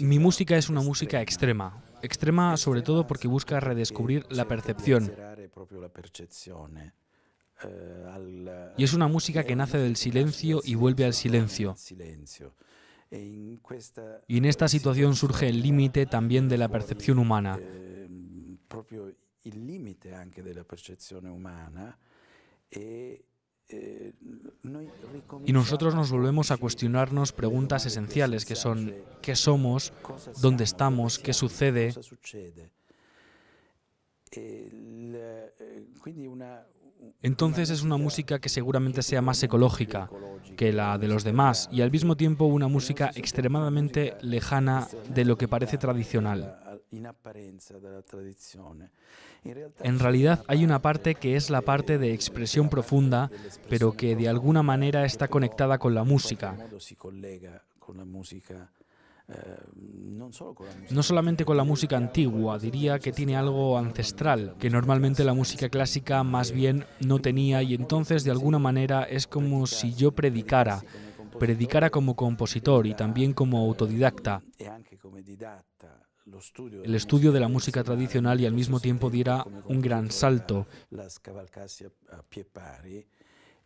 Mi música es una música extrema, extrema sobre todo porque busca redescubrir eh, la percepción. Eh, eh, y es una música que nace del silencio y vuelve al silencio. E y en esta situación surge el límite también de la percepción humana. Em, y nosotros nos volvemos a cuestionarnos preguntas esenciales que son ¿qué somos? ¿Dónde estamos? ¿Qué sucede? Eh, Entonces es una música que seguramente sea más ecológica que la de los demás y al mismo tiempo una música extremadamente lejana de lo que parece tradicional. En realidad hay una parte que es la parte de expresión profunda, pero que de alguna manera está conectada con la música. Eh, no solamente con la música antigua, diría que tiene algo ancestral, que normalmente la música clásica más bien no tenía y entonces de alguna manera es como si yo predicara, predicara como compositor y también como autodidacta el estudio de la música tradicional y al mismo tiempo diera un gran salto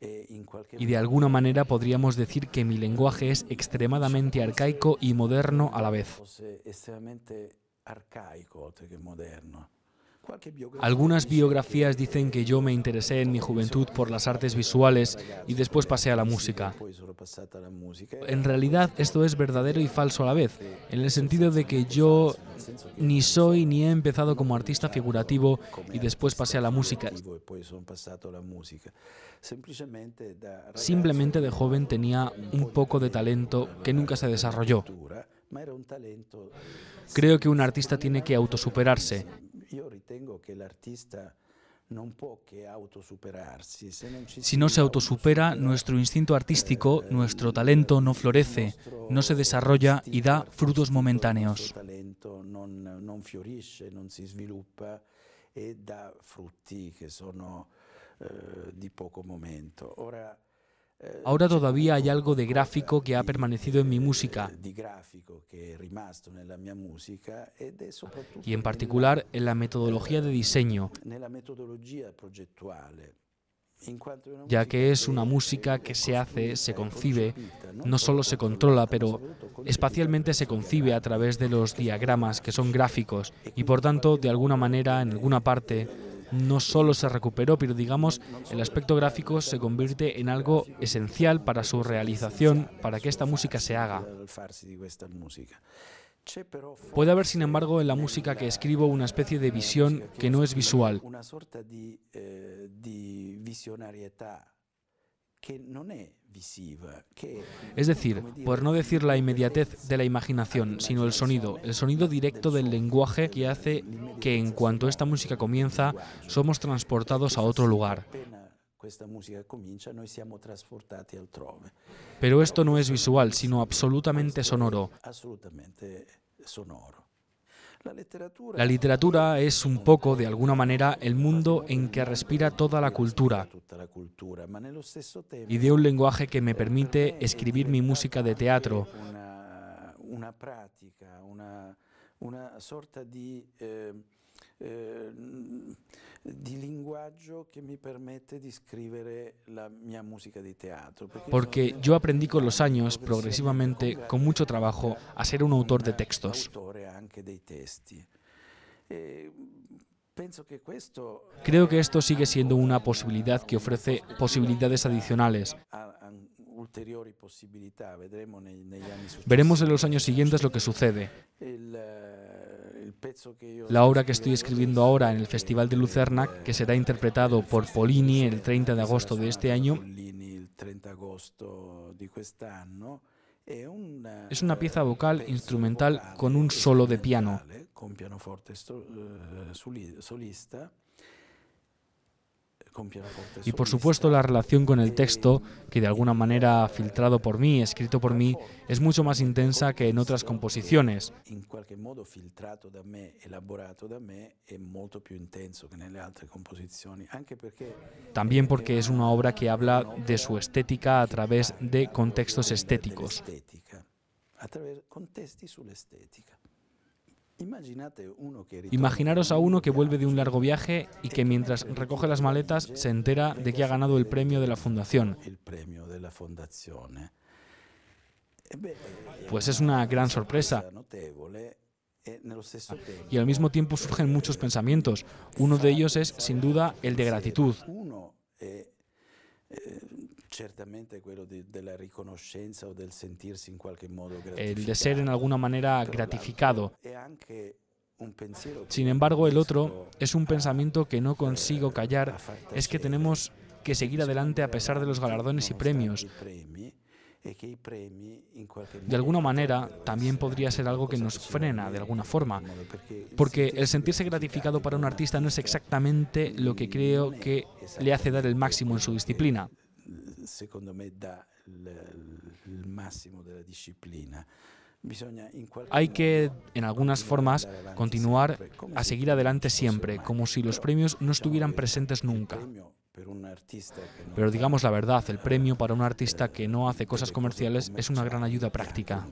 eh, y de alguna manera podríamos decir que mi lenguaje es extremadamente arcaico y moderno a la vez. Algunas biografías dicen que yo me interesé en mi juventud por las artes visuales y después pasé a la música. En realidad esto es verdadero y falso a la vez, en el sentido de que yo ni soy ni he empezado como artista figurativo y después pasé a la música. Simplemente de joven tenía un poco de talento que nunca se desarrolló. Creo que un artista tiene que autosuperarse ritengo autosuperarse. Si no se autosupera, nuestro instinto artístico, eh, nuestro talento no florece, no se desarrolla y da frutos momentáneos. Ahora todavía hay algo de gráfico que ha permanecido en mi música e y en particular en la metodología de diseño, ya que es una música que se hace, se concibe, no solo se controla, pero espacialmente se concibe a través de los diagramas que son e gráficos y por tanto, de alguna manera, en alguna parte, no solo se recuperó, pero digamos, el aspecto gráfico se convierte en algo esencial para su realización, para que esta música se haga. Puede haber, sin embargo, en la música que escribo una especie de visión que no es visual. Es decir, por no decir la inmediatez de la imaginación, sino el sonido, el sonido directo del lenguaje que hace que en cuanto esta música comienza, somos transportados a otro lugar. Pero esto no es visual, sino absolutamente sonoro. La literatura es un poco, de alguna manera, el mundo en que respira toda la cultura y de un lenguaje que me permite escribir mi música de teatro, eh, teatro. Porque yo aprendí con los años, progresivamente, con mucho trabajo, a ser un autor de textos. E Creo que esto sigue siendo una posibilidad que ofrece posibilidades adicionales. Veremos en los años siguientes lo que sucede. Eh, la obra que estoy escribiendo ahora en el Festival de Lucerna, que será eh, interpretado por Polini el 30 de agosto de este año, eh, es una pieza eh, vocal instrumental con un solo de piano. Y por supuesto la relación con el texto, que de alguna manera filtrado por mí, escrito por mí, es mucho más intensa que en otras composiciones. También porque es una obra que habla de su estética a través de contextos estéticos. Imaginaros a uno que vuelve de un largo viaje y que mientras recoge las maletas se entera de que ha ganado el premio de la fundación. ¿eh? Eh, eh, pues es una gran sorpresa. Y al mismo tiempo surgen muchos pensamientos. Uno de ellos es, sin duda, el de gratitud de, del El de ser en alguna manera gratificado. Sin embargo, el otro es un pensamiento que no consigo callar, es que tenemos que seguir adelante a pesar de los galardones y premios. De alguna manera, también podría ser algo que nos frena, de alguna forma, porque el sentirse gratificado para un artista no es exactamente lo que creo que le hace dar el máximo en su disciplina disciplina. Hay que, en algunas formas, continuar a seguir adelante siempre, como si los premios no estuvieran presentes nunca. Pero digamos la verdad, el eh, premio para un artista que no hace cosas comerciales es una gran ayuda práctica.